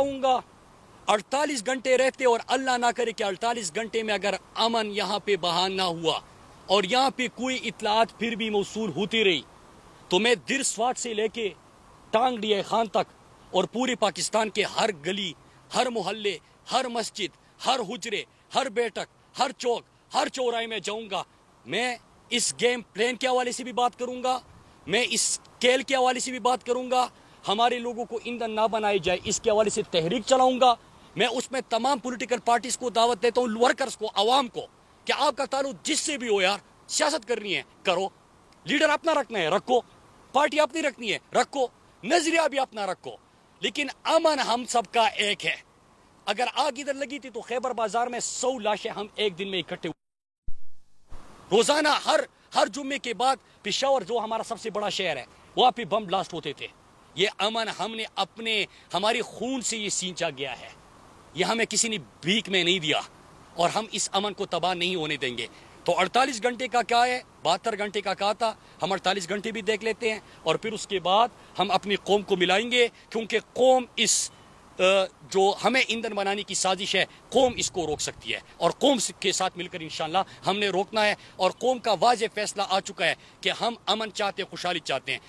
पाऊंगा 48 घंटे रहते और अल्लाह ना करे कि 48 घंटे में अगर अमन यहाँ पे बहान ना हुआ और यहाँ पे कोई इतलात फिर भी मौसू होती रही तो मैं दिर दिरस्वाट से लेके टांग डिया खान तक और पूरे पाकिस्तान के हर गली हर मोहल्ले हर मस्जिद हर हुजरे हर बैठक हर चौक हर चौराहे में जाऊंगा मैं इस गेम प्लेन के हवाले से भी बात करूंगा मैं इस खेल के हवाले से भी बात करूंगा हमारे लोगों को ईंधन ना बनाया जाए इसके हवाले से तहरीक चलाऊंगा मैं उसमें तमाम पोलिटिकल पार्टीज को दावत देता हूँ वर्कर्स को आवाम को कि आपका ताल्लुक जिससे भी हो यार सियासत करनी है करो लीडर अपना रखना है रखो पार्टी अपनी रखनी है रखो नजरिया भी अपना रखो लेकिन अमन हम सबका एक है अगर आग इधर लगी थी तो खैबर बाजार में सौ लाशें हम एक दिन में इकट्ठे रोजाना हर हर जुम्मे के बाद पिशावर जो हमारा सबसे बड़ा शहर है वहां पे बम ब्लास्ट होते थे ये अमन हमने अपने हमारे खून से ये सींचा गया है यह हमें किसी ने भीख में नहीं दिया और हम इस अमन को तबाह नहीं होने देंगे तो 48 घंटे का क्या है बहत्तर घंटे का कहा था हम 48 घंटे भी देख लेते हैं और फिर उसके बाद हम अपनी कौम को मिलाएंगे क्योंकि कौम इस जो हमें ईंधन बनाने की साजिश है कौम इसको रोक सकती है और कौम के साथ मिलकर इन हमने रोकना है और कौम का वाज फैसला आ चुका है कि हम अमन चाहते खुशहाली चाहते हैं